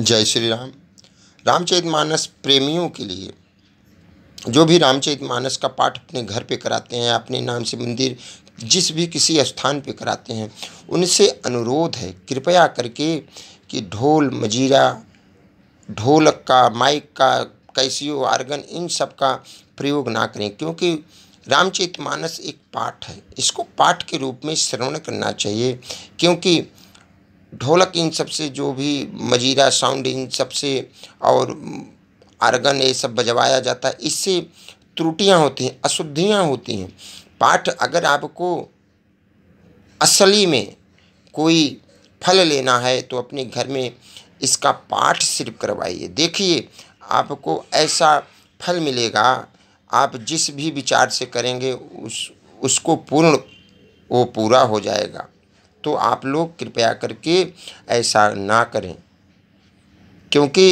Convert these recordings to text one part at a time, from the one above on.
जय श्री राम रामचरित मानस प्रेमियों के लिए जो भी रामचरित मानस का पाठ अपने घर पे कराते हैं अपने नाम से मंदिर जिस भी किसी स्थान पे कराते हैं उनसे अनुरोध है कृपया करके कि ढोल मजीरा ढोलक का माइक का कैसियो आर्गन इन सब का प्रयोग ना करें क्योंकि रामचरित मानस एक पाठ है इसको पाठ के रूप में श्रवण करना चाहिए क्योंकि ढोलक इन सब से जो भी मजीरा साउंड इन सब से और आर्गन ये सब बजवाया जाता है इससे त्रुटियां होती हैं अशुद्धियां होती हैं पाठ अगर आपको असली में कोई फल लेना है तो अपने घर में इसका पाठ सिर्फ करवाइए देखिए आपको ऐसा फल मिलेगा आप जिस भी विचार से करेंगे उस उसको पूर्ण वो पूरा हो जाएगा तो आप लोग कृपया करके ऐसा ना करें क्योंकि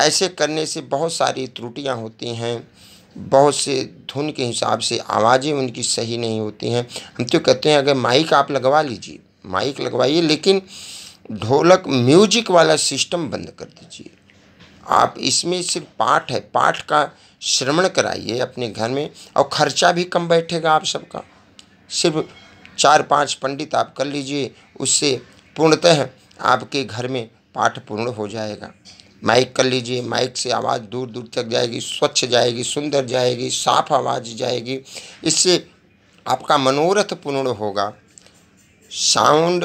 ऐसे करने से बहुत सारी त्रुटियां होती हैं बहुत से धुन के हिसाब से आवाज़ें उनकी सही नहीं होती हैं हम तो कहते हैं अगर माइक आप लगवा लीजिए माइक लगवाइए लेकिन ढोलक म्यूजिक वाला सिस्टम बंद कर दीजिए आप इसमें सिर्फ पाठ है पाठ का श्रवण कराइए अपने घर में और खर्चा भी कम बैठेगा आप सबका सिर्फ चार पांच पंडित आप कर लीजिए उससे पूर्णतः आपके घर में पाठ पूर्ण हो जाएगा माइक कर लीजिए माइक से आवाज़ दूर दूर तक जाएगी स्वच्छ जाएगी सुंदर जाएगी साफ आवाज़ जाएगी इससे आपका मनोरथ पूर्ण होगा साउंड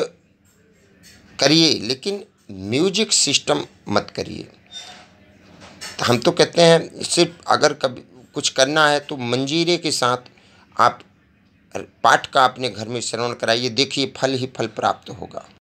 करिए लेकिन म्यूजिक सिस्टम मत करिए हम तो कहते हैं सिर्फ अगर कभी कुछ करना है तो मंजीरे के साथ आप पाठ का अपने घर में श्रवण कराइए देखिए फल ही फल प्राप्त होगा